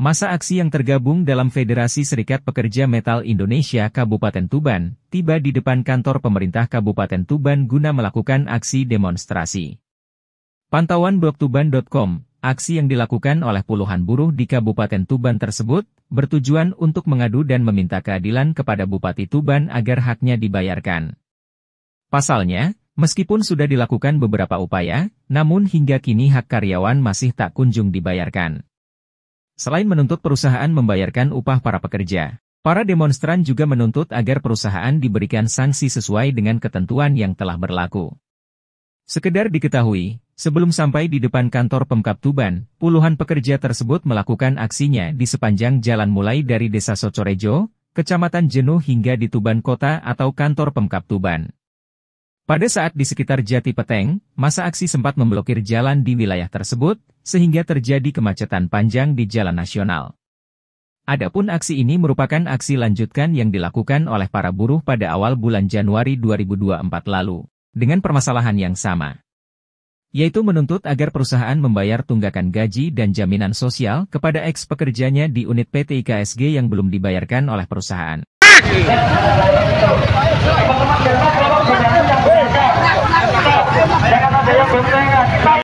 Masa aksi yang tergabung dalam Federasi Serikat Pekerja Metal Indonesia Kabupaten Tuban, tiba di depan kantor pemerintah Kabupaten Tuban guna melakukan aksi demonstrasi. Pantauan blogtuban.com, aksi yang dilakukan oleh puluhan buruh di Kabupaten Tuban tersebut, bertujuan untuk mengadu dan meminta keadilan kepada Bupati Tuban agar haknya dibayarkan. Pasalnya, meskipun sudah dilakukan beberapa upaya, namun hingga kini hak karyawan masih tak kunjung dibayarkan. Selain menuntut perusahaan membayarkan upah para pekerja, para demonstran juga menuntut agar perusahaan diberikan sanksi sesuai dengan ketentuan yang telah berlaku. Sekedar diketahui, sebelum sampai di depan kantor Pemkap Tuban, puluhan pekerja tersebut melakukan aksinya di sepanjang jalan mulai dari Desa Socorejo, Kecamatan Jenuh hingga di Tuban Kota atau kantor Pemkap Tuban. Pada saat di sekitar Jati Peteng, masa aksi sempat memblokir jalan di wilayah tersebut, sehingga terjadi kemacetan panjang di jalan nasional. Adapun aksi ini merupakan aksi lanjutkan yang dilakukan oleh para buruh pada awal bulan Januari 2024 lalu, dengan permasalahan yang sama. Yaitu menuntut agar perusahaan membayar tunggakan gaji dan jaminan sosial kepada eks pekerjanya di unit PT IKSG yang belum dibayarkan oleh perusahaan.